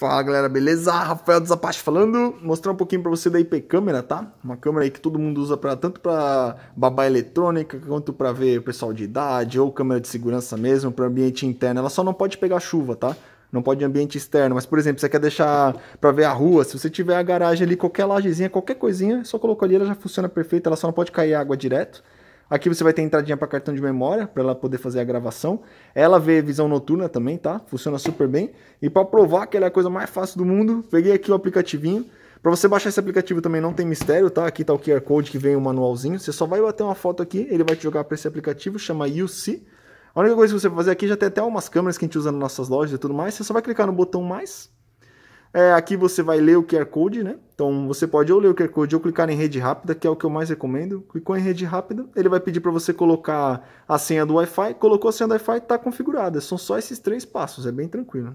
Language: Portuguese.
Fala galera, beleza? Rafael dos falando, mostrar um pouquinho para você da IP câmera, tá? Uma câmera aí que todo mundo usa para tanto para babá eletrônica quanto para ver pessoal de idade ou câmera de segurança mesmo para ambiente interno. Ela só não pode pegar chuva, tá? Não pode ambiente externo, mas por exemplo, você quer deixar para ver a rua, se você tiver a garagem ali, qualquer lajezinha, qualquer coisinha, só colocou ali, ela já funciona perfeita, ela só não pode cair água direto. Aqui você vai ter entradinha para cartão de memória, para ela poder fazer a gravação. Ela vê visão noturna também, tá? Funciona super bem. E para provar que ela é a coisa mais fácil do mundo, peguei aqui o aplicativinho. Para você baixar esse aplicativo também não tem mistério, tá? Aqui tá o QR Code que vem o manualzinho. Você só vai bater uma foto aqui, ele vai te jogar para esse aplicativo, chama UC. A única coisa que você vai fazer aqui já tem até umas câmeras que a gente usa nas nossas lojas e tudo mais. Você só vai clicar no botão mais, é, aqui você vai ler o QR Code, né? Então você pode ou ler o QR Code ou clicar em rede rápida, que é o que eu mais recomendo. Clicou em rede rápida, ele vai pedir para você colocar a senha do Wi-Fi. Colocou a senha do Wi-Fi, está configurada. São só esses três passos, é bem tranquilo.